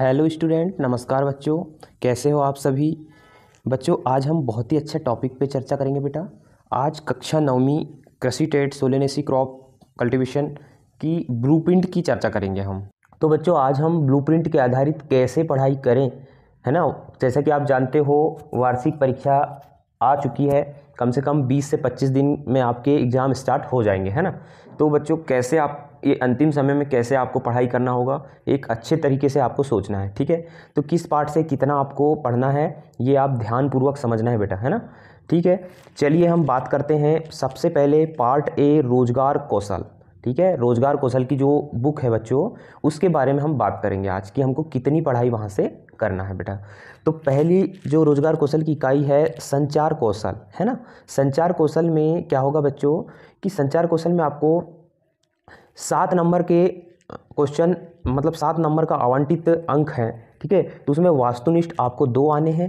hello student नमस्कार बच्चों कैसे हो आप सभी बच्चों आज हम बहुत ही अच्छे टॉपिक पे चर्चा करेंगे बेटा आज कक्षा नवमी कृषि टेट सोलेनेसी क्रॉप कल्टीवेशन की ब्लूप्रिंट की चर्चा करेंगे हम तो बच्चों आज हम ब्लूप्रिंट के आधारित कैसे पढ़ाई करें है ना जैसा कि आप जानते हो वार्षिक परीक्षा आ चुकी है कम से कम बीस से पच्चीस दिन में आपके एग्ज़ाम स्टार्ट हो जाएंगे है ना तो बच्चों कैसे आप ये अंतिम समय में कैसे आपको पढ़ाई करना होगा एक अच्छे तरीके से आपको सोचना है ठीक है तो किस पार्ट से कितना आपको पढ़ना है ये आप ध्यानपूर्वक समझना है बेटा है ना ठीक है चलिए हम बात करते हैं सबसे पहले पार्ट ए रोज़गार कौशल ठीक है रोज़गार कौशल की जो बुक है बच्चों उसके बारे में हम बात करेंगे आज की हमको कितनी पढ़ाई वहाँ से करना है बेटा तो पहली जो रोज़गार कौशल की इकाई है संचार कौशल है ना संचार कौशल में क्या होगा बच्चों कि संचार कौशल में आपको सात नंबर के क्वेश्चन मतलब सात नंबर का आवंटित अंक है ठीक है तो उसमें वास्तुनिष्ठ आपको दो आने हैं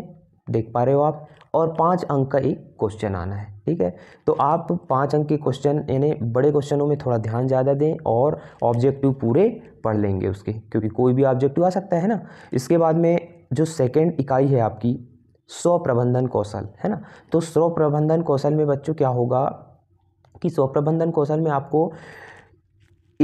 देख पा रहे हो आप और पाँच अंक का एक क्वेश्चन आना है ठीक है तो आप पाँच अंक के क्वेश्चन यानी बड़े क्वेश्चनों में थोड़ा ध्यान ज़्यादा दें और ऑब्जेक्टिव पूरे पढ़ लेंगे उसके क्योंकि कोई भी ऑब्जेक्टिव आ सकता है ना इसके बाद में जो सेकेंड इकाई है आपकी स्व प्रबंधन कौशल है ना तो स्व प्रबंधन कौशल में बच्चों क्या होगा कि स्व प्रबंधन कौशल में आपको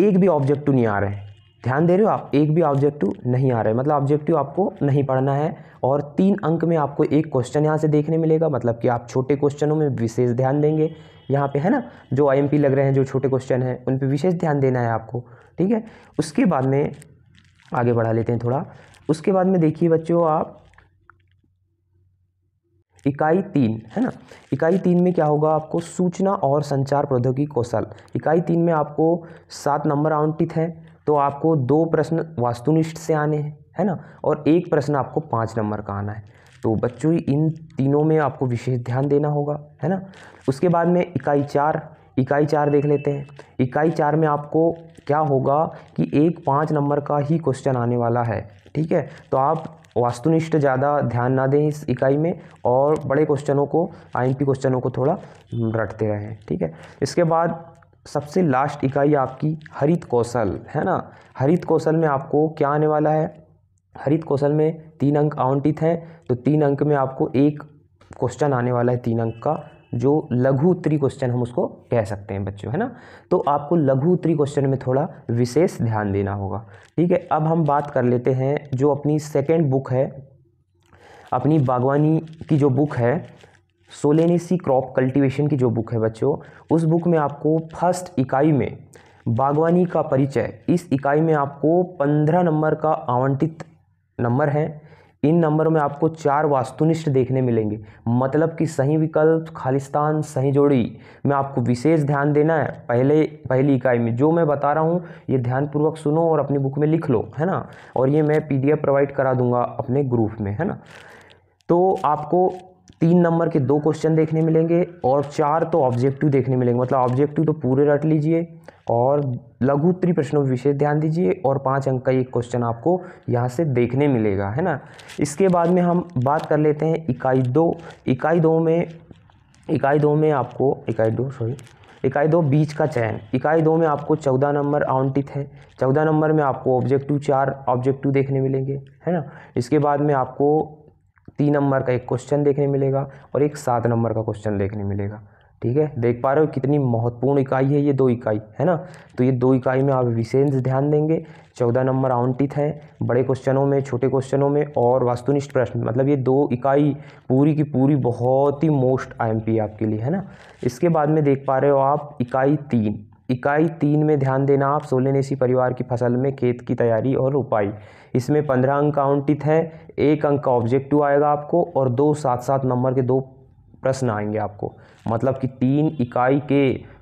एक भी ऑब्जेक्टिव नहीं आ रहे हैं ध्यान दे रहे हो आप एक भी ऑब्जेक्टिव नहीं आ रहे मतलब ऑब्जेक्टिव आपको नहीं पढ़ना है और तीन अंक में आपको एक क्वेश्चन यहाँ से देखने मिलेगा मतलब कि आप छोटे क्वेश्चनों में विशेष ध्यान देंगे यहाँ पे है ना जो आई लग रहे हैं जो छोटे क्वेश्चन हैं उन पर विशेष ध्यान देना है आपको ठीक है उसके बाद में आगे बढ़ा लेते हैं थोड़ा उसके बाद में देखिए बच्चों आप इकाई तीन है ना इकाई तीन में क्या होगा आपको सूचना और संचार प्रौद्योगिकी कौशल इकाई तीन में आपको सात नंबर आवंटित है तो आपको दो प्रश्न वास्तुनिष्ठ से आने हैं है ना और एक प्रश्न आपको पाँच नंबर का आना है तो बच्चों इन तीनों में आपको विशेष ध्यान देना होगा है ना उसके बाद में इकाई चार इकाई चार देख लेते हैं इकाई चार में आपको क्या होगा कि एक पाँच नंबर का ही क्वेश्चन आने वाला है ठीक है तो आप वास्तुनिष्ठ ज़्यादा ध्यान ना दें इस इकाई में और बड़े क्वेश्चनों को आईएमपी क्वेश्चनों को थोड़ा रटते रहें ठीक है इसके बाद सबसे लास्ट इकाई आपकी हरित कौशल है ना हरित कौशल में आपको क्या आने वाला है हरित कौशल में तीन अंक आवंटित हैं तो तीन अंक में आपको एक क्वेश्चन आने वाला है तीन अंक का जो लघु उत्तरी क्वेश्चन हम उसको कह सकते हैं बच्चों है ना तो आपको लघु उत्तरी क्वेश्चन में थोड़ा विशेष ध्यान देना होगा ठीक है अब हम बात कर लेते हैं जो अपनी सेकेंड बुक है अपनी बागवानी की जो बुक है सोलेनेसी क्रॉप कल्टीवेशन की जो बुक है बच्चों उस बुक में आपको फर्स्ट इकाई में बागवानी का परिचय इस इकाई में आपको पंद्रह नंबर का आवंटित नंबर है इन नंबरों में आपको चार वास्तुनिष्ठ देखने मिलेंगे मतलब कि सही विकल्प खालिस्तान सही जोड़ी में आपको विशेष ध्यान देना है पहले पहली इकाई में जो मैं बता रहा हूँ ये ध्यानपूर्वक सुनो और अपनी बुक में लिख लो है ना और ये मैं पी प्रोवाइड करा दूँगा अपने ग्रुप में है ना तो आपको तीन नंबर के दो क्वेश्चन देखने मिलेंगे और चार तो ऑब्जेक्टिव देखने मिलेंगे मतलब ऑब्जेक्टिव तो पूरे रट लीजिए और लघु उत्तरी प्रश्नों पर विशेष ध्यान दीजिए और पाँच अंक का एक क्वेश्चन आपको यहाँ से देखने मिलेगा है ना इसके बाद में हम बात कर लेते हैं इकाई दो इकाई दो में इकाई दो में आपको इकाई दो सॉरी इकाई दो बीच का चयन इकाई दो में आपको चौदह नंबर आवंटित है चौदह नंबर में आपको ऑब्जेक्टिव चार ऑब्जेक्टिव देखने मिलेंगे है ना इसके बाद में आपको तीन नंबर का एक क्वेश्चन देखने मिलेगा और एक सात नंबर का क्वेश्चन देखने मिलेगा ठीक है देख पा रहे हो कितनी महत्वपूर्ण इकाई है ये दो इकाई है ना तो ये दो इकाई में आप विशेष ध्यान देंगे चौदह नंबर आवंटित हैं बड़े क्वेश्चनों में छोटे क्वेश्चनों में और वास्तुनिष्ठ प्रश्न मतलब ये दो इकाई पूरी की पूरी बहुत ही मोस्ट आईएमपी आपके लिए है ना इसके बाद में देख पा रहे हो आप इकाई तीन इकाई तीन में ध्यान देना आप सोलेनेसी परिवार की फसल में खेत की तैयारी और उपाय इसमें पंद्रह अंक आवंटित है एक अंक का ऑब्जेक्टिव आएगा आपको और दो सात सात नंबर के दो प्रश्न आएंगे आपको मतलब कि तीन इकाई के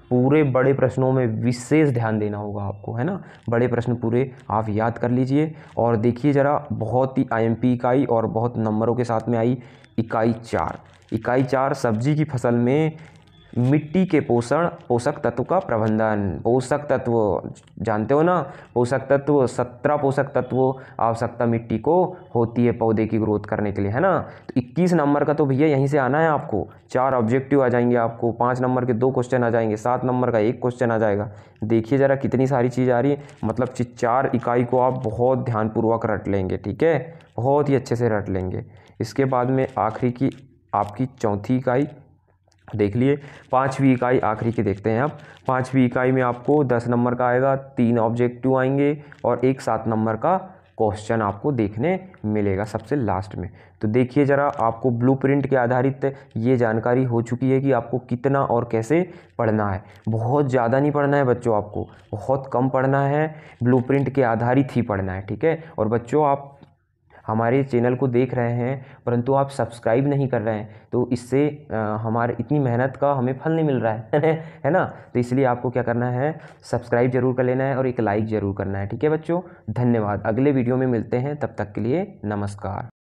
पूरे बड़े प्रश्नों में विशेष ध्यान देना होगा आपको है ना बड़े प्रश्न पूरे आप याद कर लीजिए और देखिए ज़रा बहुत ही आईएमपी इकाई और बहुत नंबरों के साथ में आई इकाई चार इकाई चार सब्जी की फसल में मिट्टी के पोषण पोषक तत्व का प्रबंधन पोषक तत्व जानते हो ना पोषक तत्व सत्रह पोषक तत्व आवश्यकता मिट्टी को होती है पौधे की ग्रोथ करने के लिए है ना तो इक्कीस नंबर का तो भैया यहीं से आना है आपको चार ऑब्जेक्टिव आ जाएंगे आपको पाँच नंबर के दो क्वेश्चन आ जाएंगे सात नंबर का एक क्वेश्चन आ जाएगा देखिए ज़रा कितनी सारी चीज़ आ रही है मतलब चार इकाई को आप बहुत ध्यानपूर्वक रट लेंगे ठीक है बहुत ही अच्छे से रट लेंगे इसके बाद में आखिरी की आपकी चौथी इकाई देख लिए पाँचवीं इकाई आखिरी की देखते हैं अब पाँचवीं इकाई में आपको दस नंबर का आएगा तीन ऑब्जेक्टिव आएंगे और एक सात नंबर का क्वेश्चन आपको देखने मिलेगा सबसे लास्ट में तो देखिए ज़रा आपको ब्लूप्रिंट के आधारित ये जानकारी हो चुकी है कि आपको कितना और कैसे पढ़ना है बहुत ज़्यादा नहीं पढ़ना है बच्चों आपको बहुत कम पढ़ना है ब्लूप्रिंट के आधारित ही पढ़ना है ठीक है और बच्चों आप हमारे चैनल को देख रहे हैं परंतु आप सब्सक्राइब नहीं कर रहे हैं तो इससे हमारे इतनी मेहनत का हमें फल नहीं मिल रहा है है ना तो इसलिए आपको क्या करना है सब्सक्राइब जरूर कर लेना है और एक लाइक ज़रूर करना है ठीक है बच्चों धन्यवाद अगले वीडियो में मिलते हैं तब तक के लिए नमस्कार